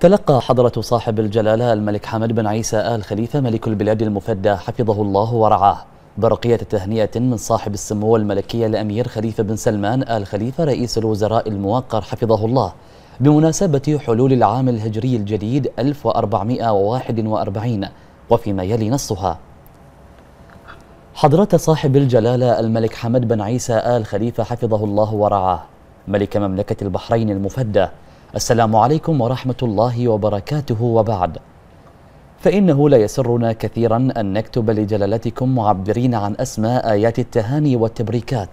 تلقى حضرة صاحب الجلالة الملك حمد بن عيسى آل خليفة ملك البلاد المفدى حفظه الله ورعاه برقية تهنئة من صاحب السمو الملكية الأمير خليفة بن سلمان آل خليفة رئيس الوزراء الموقر حفظه الله بمناسبة حلول العام الهجري الجديد 1441 وفيما يلي نصها حضرة صاحب الجلالة الملك حمد بن عيسى آل خليفة حفظه الله ورعاه ملك مملكة البحرين المفدى السلام عليكم ورحمة الله وبركاته وبعد فإنه لا يسرنا كثيرا أن نكتب لجلالتكم معبرين عن أسماء آيات التهاني والتبريكات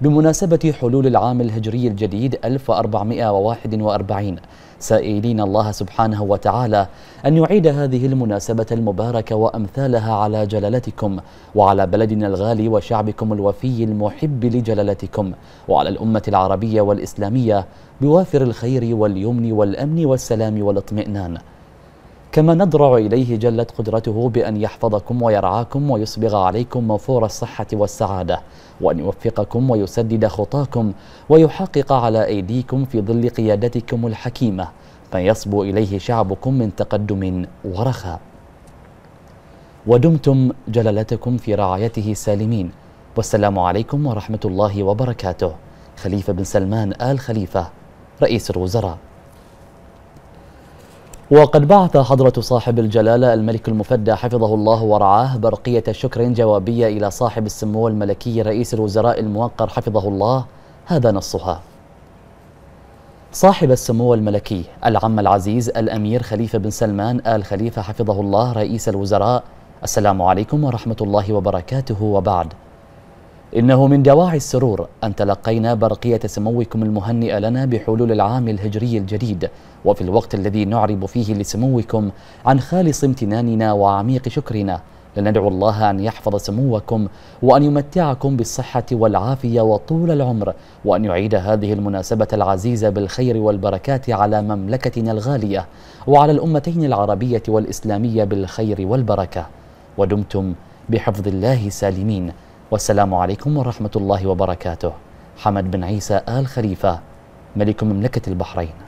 بمناسبة حلول العام الهجري الجديد 1441 سائلين الله سبحانه وتعالى أن يعيد هذه المناسبة المباركة وأمثالها على جلالتكم وعلى بلدنا الغالي وشعبكم الوفي المحب لجلالتكم وعلى الأمة العربية والإسلامية بوافر الخير واليمن والأمن والسلام والاطمئنان كما نضرع إليه جلت قدرته بأن يحفظكم ويرعاكم ويصبغ عليكم موفور الصحة والسعادة وأن يوفقكم ويسدد خطاكم ويحقق على أيديكم في ظل قيادتكم الحكيمة فيصبو إليه شعبكم من تقدم ورخاء ودمتم جلالتكم في رعايته سالمين والسلام عليكم ورحمة الله وبركاته خليفة بن سلمان آل خليفة رئيس الوزراء وقد بعث حضرة صاحب الجلالة الملك المفدى حفظه الله ورعاه برقية شكر جوابية إلى صاحب السمو الملكي رئيس الوزراء الموقر حفظه الله هذا نصها صاحب السمو الملكي العم العزيز الأمير خليفة بن سلمان آل خليفة حفظه الله رئيس الوزراء السلام عليكم ورحمة الله وبركاته وبعد إنه من دواعي السرور أن تلقينا برقية سموكم المهنئة لنا بحلول العام الهجري الجديد وفي الوقت الذي نعرب فيه لسموكم عن خالص امتناننا وعميق شكرنا لندعو الله أن يحفظ سموكم وأن يمتعكم بالصحة والعافية وطول العمر وأن يعيد هذه المناسبة العزيزة بالخير والبركات على مملكتنا الغالية وعلى الأمتين العربية والإسلامية بالخير والبركة ودمتم بحفظ الله سالمين والسلام عليكم ورحمة الله وبركاته حمد بن عيسى آل خليفة ملك مملكة البحرين